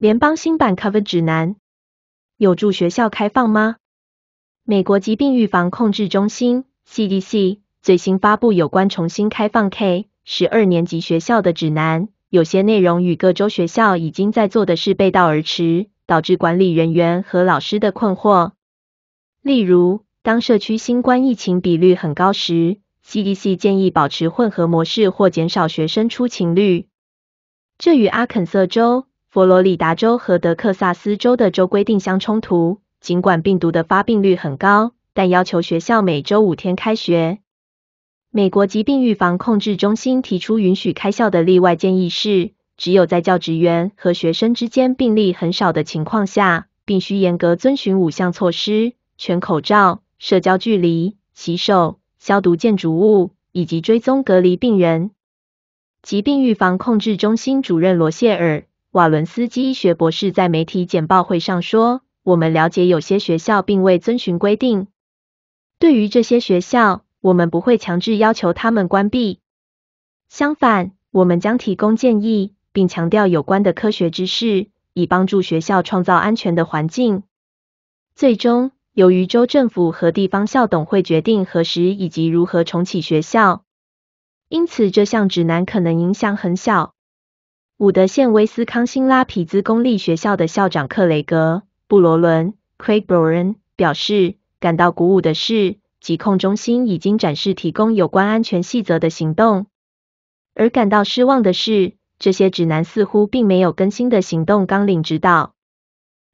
联邦新版 c o v e r 指南有助学校开放吗？美国疾病预防控制中心 CDC 最新发布有关重新开放 K 十二年级学校的指南，有些内容与各州学校已经在做的事背道而驰，导致管理人员和老师的困惑。例如，当社区新冠疫情比率很高时，CDC 建议保持混合模式或减少学生出勤率，这与阿肯色州。佛罗里达州和德克萨斯州的州规定相冲突。尽管病毒的发病率很高，但要求学校每周五天开学。美国疾病预防控制中心提出允许开校的例外建议是：只有在教职员和学生之间病例很少的情况下，必须严格遵循五项措施：全口罩、社交距离、洗手、消毒建筑物以及追踪隔离病人。疾病预防控制中心主任罗谢尔。瓦伦斯基医学博士在媒体简报会上说：“我们了解有些学校并未遵循规定，对于这些学校，我们不会强制要求他们关闭。相反，我们将提供建议，并强调有关的科学知识，以帮助学校创造安全的环境。最终，由于州政府和地方校董会决定何时以及如何重启学校，因此这项指南可能影响很小。”伍德县威斯康星拉皮兹公立学校的校长克雷格·布罗伦 （Craig Brown） 表示，感到鼓舞的是，疾控中心已经展示提供有关安全细则的行动；而感到失望的是，这些指南似乎并没有更新的行动纲领指导。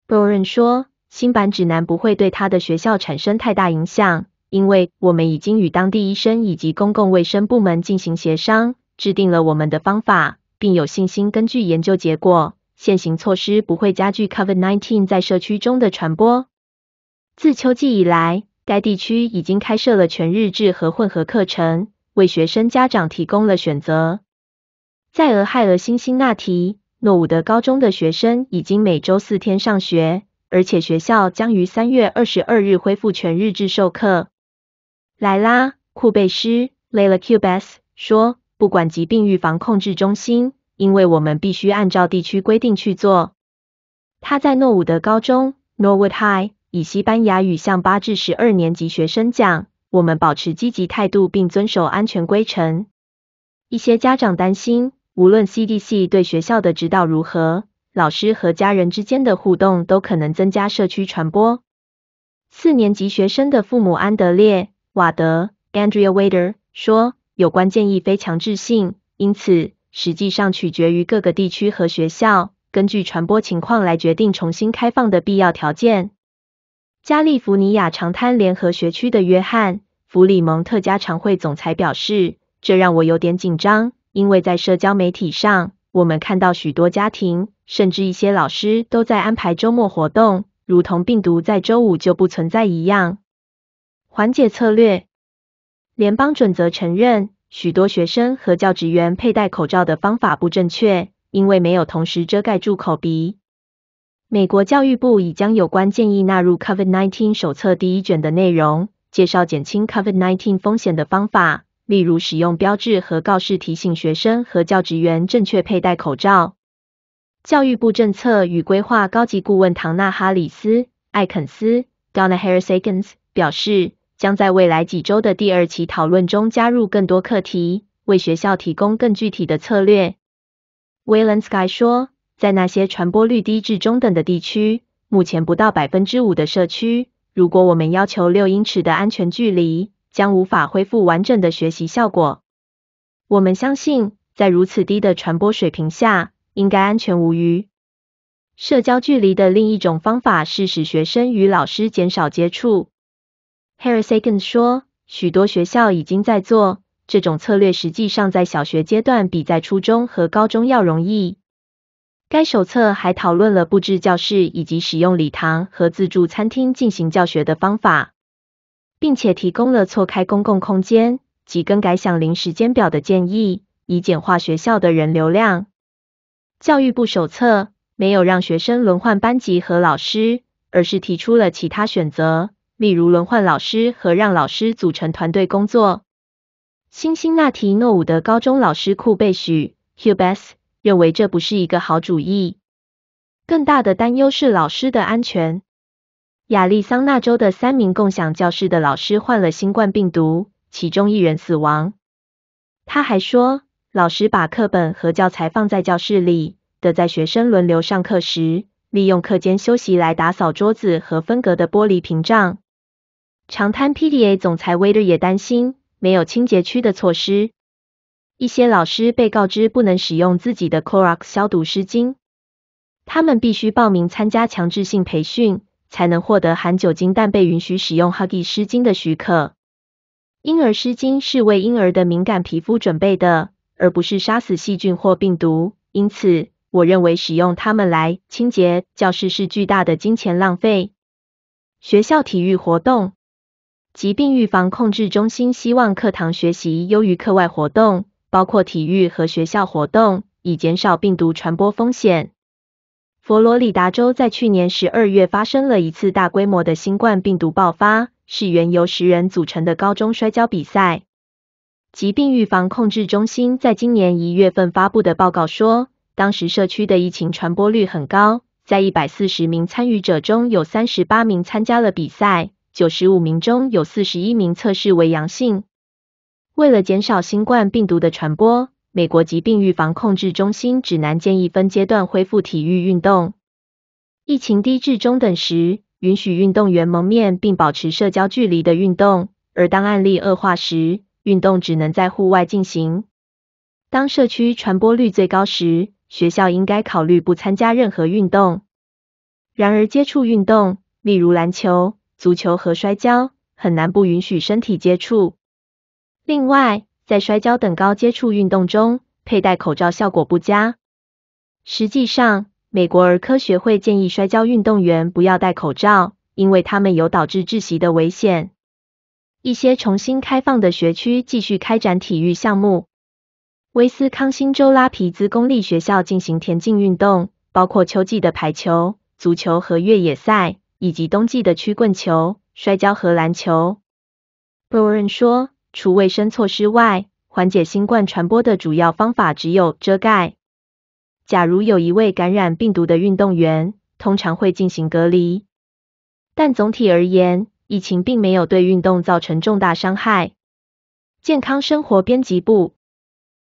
b o r 罗 n 说：“新版指南不会对他的学校产生太大影响，因为我们已经与当地医生以及公共卫生部门进行协商，制定了我们的方法。”并有信心，根据研究结果，现行措施不会加剧 COVID-19 在社区中的传播。自秋季以来，该地区已经开设了全日制和混合课程，为学生家长提供了选择。在俄亥俄新辛那提诺伍德高中的学生已经每周四天上学，而且学校将于3月22日恢复全日制授课。莱拉·库贝斯 （Layla Cubes） 说：“不管疾病预防控制中心。”因为我们必须按照地区规定去做。他在诺伍德高中 （Norwood High） 以西班牙语向八至十二年级学生讲：“我们保持积极态度并遵守安全规程。”一些家长担心，无论 CDC 对学校的指导如何，老师和家人之间的互动都可能增加社区传播。四年级学生的父母安德烈·瓦德 （Andrea Wader） 说：“有关建议非强制性，因此。”实际上取决于各个地区和学校根据传播情况来决定重新开放的必要条件。加利福尼亚长滩联合学区的约翰·弗里蒙特家常会总裁表示：“这让我有点紧张，因为在社交媒体上，我们看到许多家庭甚至一些老师都在安排周末活动，如同病毒在周五就不存在一样。”缓解策略，联邦准则承认。许多学生和教职员佩戴口罩的方法不正确，因为没有同时遮盖住口鼻。美国教育部已将有关建议纳入 COVID-19 手册第一卷的内容，介绍减轻 COVID-19 风险的方法，例如使用标志和告示提醒学生和教职员正确佩戴口罩。教育部政策与规划高级顾问唐纳·哈里斯·艾肯斯 （Donna h a r r i s a k g i n s 表示。将在未来几周的第二期讨论中加入更多课题，为学校提供更具体的策略。w a y l a n s k y 说，在那些传播率低至中等的地区，目前不到百分之五的社区，如果我们要求六英尺的安全距离，将无法恢复完整的学习效果。我们相信，在如此低的传播水平下，应该安全无虞。社交距离的另一种方法是使学生与老师减少接触。Harrisagan 说，许多学校已经在做这种策略，实际上在小学阶段比在初中和高中要容易。该手册还讨论了布置教室以及使用礼堂和自助餐厅进行教学的方法，并且提供了错开公共空间及更改响铃时间表的建议，以简化学校的人流量。教育部手册没有让学生轮换班级和老师，而是提出了其他选择。例如轮换老师和让老师组成团队工作。新星纳提诺伍的高中老师库贝许 （Hubes） 认为这不是一个好主意。更大的担忧是老师的安全。亚利桑那州的三名共享教室的老师患了新冠病毒，其中一人死亡。他还说，老师把课本和教材放在教室里，得在学生轮流上课时利用课间休息来打扫桌子和分隔的玻璃屏障。长滩 PDA 总裁 w a i t e r 也担心没有清洁区的措施。一些老师被告知不能使用自己的 Clorox 消毒湿巾，他们必须报名参加强制性培训，才能获得含酒精但被允许使用 h u g g y 湿巾的许可。婴儿湿巾是为婴儿的敏感皮肤准备的，而不是杀死细菌或病毒。因此，我认为使用它们来清洁教室是巨大的金钱浪费。学校体育活动。疾病预防控制中心希望课堂学习优于课外活动，包括体育和学校活动，以减少病毒传播风险。佛罗里达州在去年十二月发生了一次大规模的新冠病毒爆发，是原由十人组成的高中摔跤比赛。疾病预防控制中心在今年一月份发布的报告说，当时社区的疫情传播率很高，在一百四十名参与者中有三十八名参加了比赛。95名中有41名测试为阳性。为了减少新冠病毒的传播，美国疾病预防控制中心指南建议分阶段恢复体育运动。疫情低至中等时，允许运动员蒙面并保持社交距离的运动；而当案例恶化时，运动只能在户外进行。当社区传播率最高时，学校应该考虑不参加任何运动。然而，接触运动，例如篮球。足球和摔跤很难不允许身体接触。另外，在摔跤等高接触运动中，佩戴口罩效果不佳。实际上，美国儿科学会建议摔跤运动员不要戴口罩，因为他们有导致窒息的危险。一些重新开放的学区继续开展体育项目。威斯康星州拉皮兹公立学校进行田径运动，包括秋季的排球、足球和越野赛。以及冬季的曲棍球、摔跤和篮球。b r o n 说，除卫生措施外，缓解新冠传播的主要方法只有遮盖。假如有一位感染病毒的运动员，通常会进行隔离。但总体而言，疫情并没有对运动造成重大伤害。健康生活编辑部。